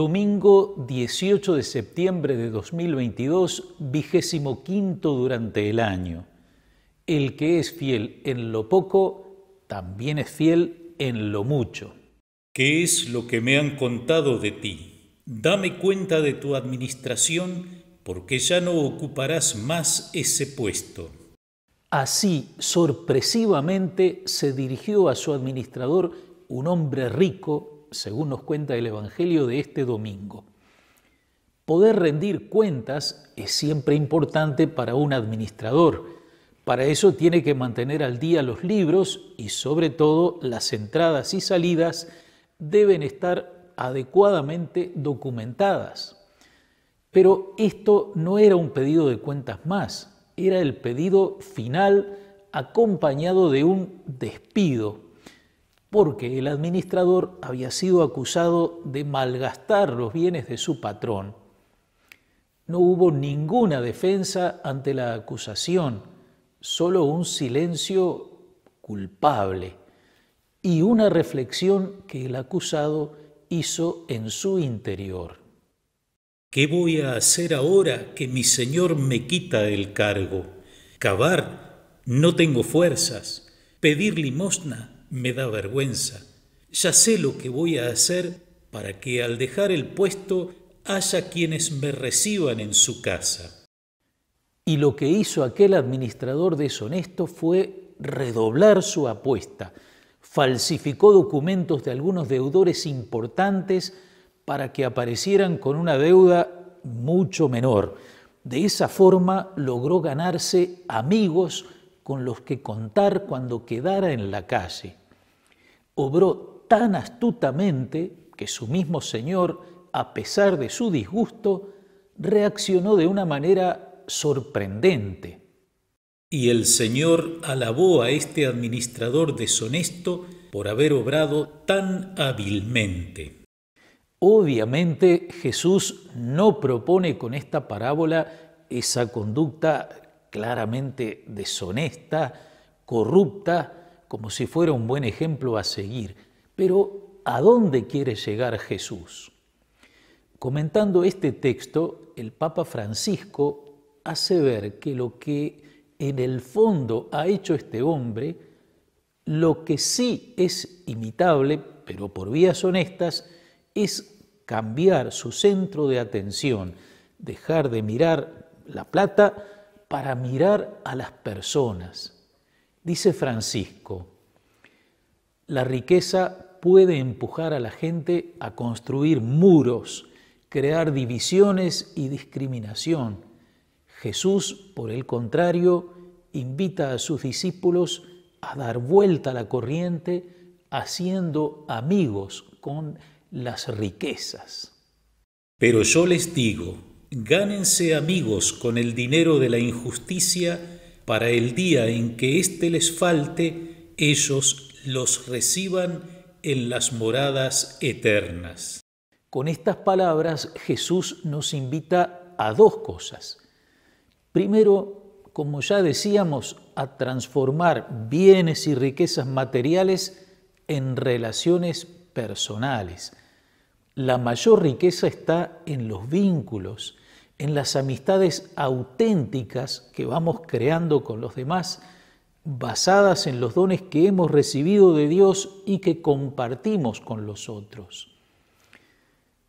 Domingo 18 de septiembre de 2022, vigésimo quinto durante el año. El que es fiel en lo poco, también es fiel en lo mucho. ¿Qué es lo que me han contado de ti? Dame cuenta de tu administración, porque ya no ocuparás más ese puesto. Así, sorpresivamente, se dirigió a su administrador un hombre rico según nos cuenta el Evangelio de este domingo. Poder rendir cuentas es siempre importante para un administrador. Para eso tiene que mantener al día los libros y sobre todo las entradas y salidas deben estar adecuadamente documentadas. Pero esto no era un pedido de cuentas más, era el pedido final acompañado de un despido porque el administrador había sido acusado de malgastar los bienes de su patrón. No hubo ninguna defensa ante la acusación, solo un silencio culpable y una reflexión que el acusado hizo en su interior. ¿Qué voy a hacer ahora que mi Señor me quita el cargo? Cavar, no tengo fuerzas. Pedir limosna, me da vergüenza. Ya sé lo que voy a hacer para que al dejar el puesto haya quienes me reciban en su casa. Y lo que hizo aquel administrador deshonesto fue redoblar su apuesta. Falsificó documentos de algunos deudores importantes para que aparecieran con una deuda mucho menor. De esa forma logró ganarse amigos con los que contar cuando quedara en la calle obró tan astutamente que su mismo Señor, a pesar de su disgusto, reaccionó de una manera sorprendente. Y el Señor alabó a este administrador deshonesto por haber obrado tan hábilmente. Obviamente Jesús no propone con esta parábola esa conducta claramente deshonesta, corrupta, como si fuera un buen ejemplo a seguir. Pero, ¿a dónde quiere llegar Jesús? Comentando este texto, el Papa Francisco hace ver que lo que en el fondo ha hecho este hombre, lo que sí es imitable, pero por vías honestas, es cambiar su centro de atención, dejar de mirar la plata para mirar a las personas. Dice Francisco, la riqueza puede empujar a la gente a construir muros, crear divisiones y discriminación. Jesús, por el contrario, invita a sus discípulos a dar vuelta a la corriente haciendo amigos con las riquezas. Pero yo les digo, gánense amigos con el dinero de la injusticia para el día en que éste les falte, ellos los reciban en las moradas eternas. Con estas palabras Jesús nos invita a dos cosas. Primero, como ya decíamos, a transformar bienes y riquezas materiales en relaciones personales. La mayor riqueza está en los vínculos, en las amistades auténticas que vamos creando con los demás, basadas en los dones que hemos recibido de Dios y que compartimos con los otros.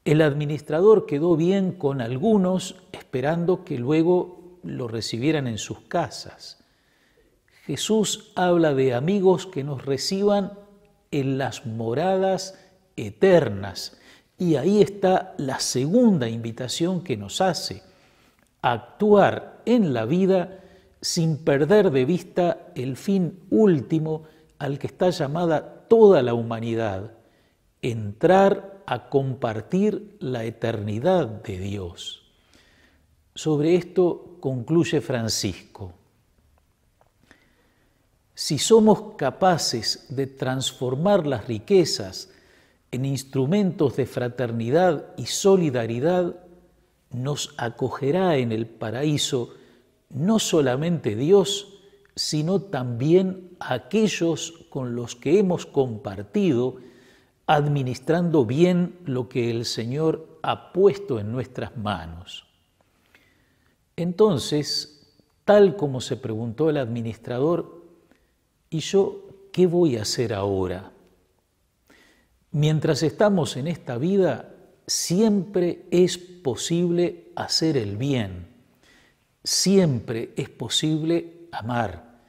El administrador quedó bien con algunos esperando que luego lo recibieran en sus casas. Jesús habla de amigos que nos reciban en las moradas eternas y ahí está la segunda invitación que nos hace, actuar en la vida sin perder de vista el fin último al que está llamada toda la humanidad, entrar a compartir la eternidad de Dios. Sobre esto concluye Francisco. Si somos capaces de transformar las riquezas en instrumentos de fraternidad y solidaridad, nos acogerá en el paraíso no solamente Dios, sino también aquellos con los que hemos compartido, administrando bien lo que el Señor ha puesto en nuestras manos. Entonces, tal como se preguntó el administrador, ¿y yo qué voy a hacer ahora? Mientras estamos en esta vida, siempre es posible hacer el bien, siempre es posible amar,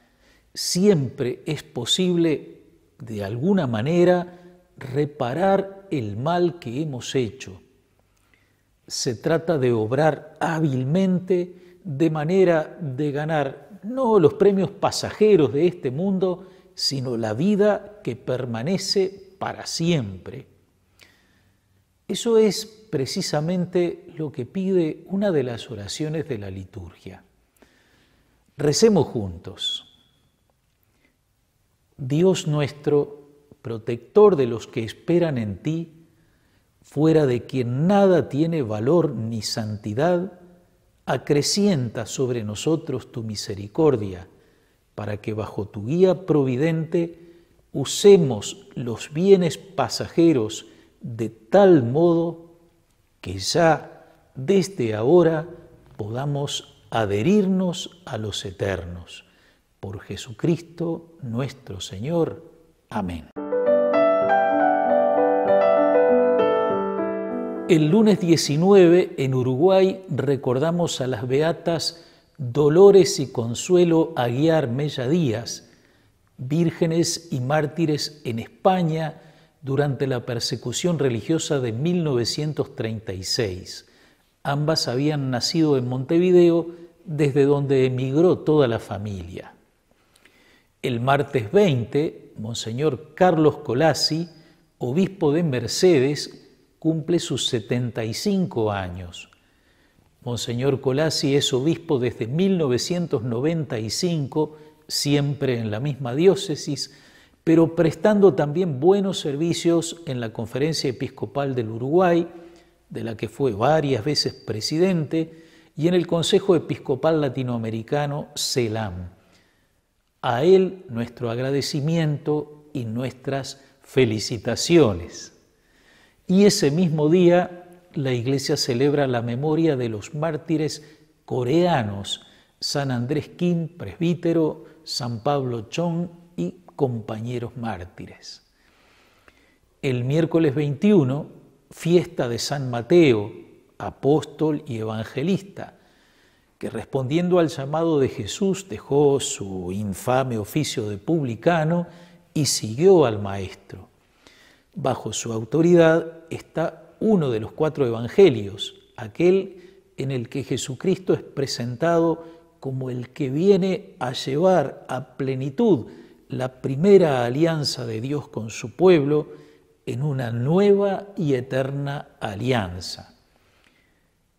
siempre es posible, de alguna manera, reparar el mal que hemos hecho. Se trata de obrar hábilmente de manera de ganar no los premios pasajeros de este mundo, sino la vida que permanece para siempre, eso es precisamente lo que pide una de las oraciones de la liturgia. Recemos juntos. Dios nuestro, protector de los que esperan en ti, fuera de quien nada tiene valor ni santidad, acrecienta sobre nosotros tu misericordia, para que bajo tu guía providente usemos los bienes pasajeros de tal modo que ya desde ahora podamos adherirnos a los eternos. Por Jesucristo nuestro Señor. Amén. El lunes 19 en Uruguay recordamos a las beatas Dolores y Consuelo Aguiar Mella Díaz, vírgenes y mártires en España durante la persecución religiosa de 1936. Ambas habían nacido en Montevideo, desde donde emigró toda la familia. El martes 20, Monseñor Carlos Colassi, obispo de Mercedes, cumple sus 75 años. Monseñor Colassi es obispo desde 1995 siempre en la misma diócesis, pero prestando también buenos servicios en la Conferencia Episcopal del Uruguay, de la que fue varias veces presidente, y en el Consejo Episcopal Latinoamericano, CELAM. A él nuestro agradecimiento y nuestras felicitaciones. Y ese mismo día la Iglesia celebra la memoria de los mártires coreanos, San Andrés Kim, presbítero, San Pablo Chong y compañeros mártires. El miércoles 21, fiesta de San Mateo, apóstol y evangelista, que respondiendo al llamado de Jesús dejó su infame oficio de publicano y siguió al Maestro. Bajo su autoridad está uno de los cuatro evangelios, aquel en el que Jesucristo es presentado como el que viene a llevar a plenitud la primera alianza de Dios con su pueblo en una nueva y eterna alianza.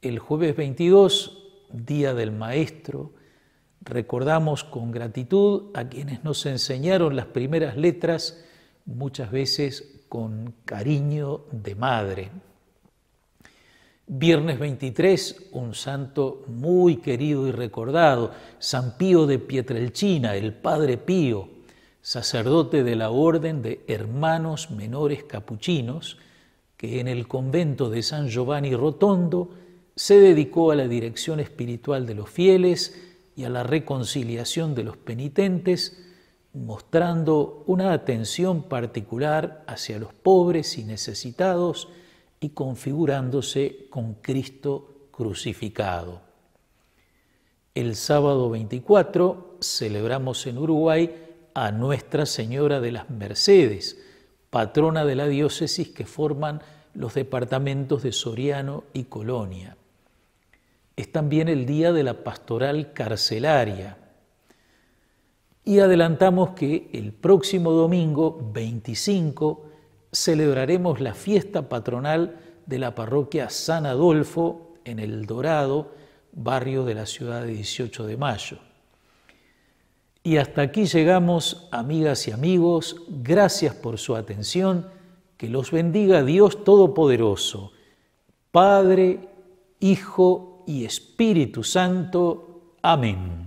El jueves 22, Día del Maestro, recordamos con gratitud a quienes nos enseñaron las primeras letras, muchas veces con cariño de madre. Viernes 23, un santo muy querido y recordado, San Pío de Pietrelchina, el Padre Pío, sacerdote de la Orden de Hermanos Menores Capuchinos, que en el convento de San Giovanni Rotondo se dedicó a la dirección espiritual de los fieles y a la reconciliación de los penitentes, mostrando una atención particular hacia los pobres y necesitados, y configurándose con Cristo crucificado. El sábado 24 celebramos en Uruguay a Nuestra Señora de las Mercedes, patrona de la diócesis que forman los departamentos de Soriano y Colonia. Es también el día de la pastoral carcelaria. Y adelantamos que el próximo domingo 25 celebraremos la fiesta patronal de la parroquia San Adolfo en El Dorado, barrio de la ciudad de 18 de mayo. Y hasta aquí llegamos, amigas y amigos. Gracias por su atención. Que los bendiga Dios Todopoderoso, Padre, Hijo y Espíritu Santo. Amén.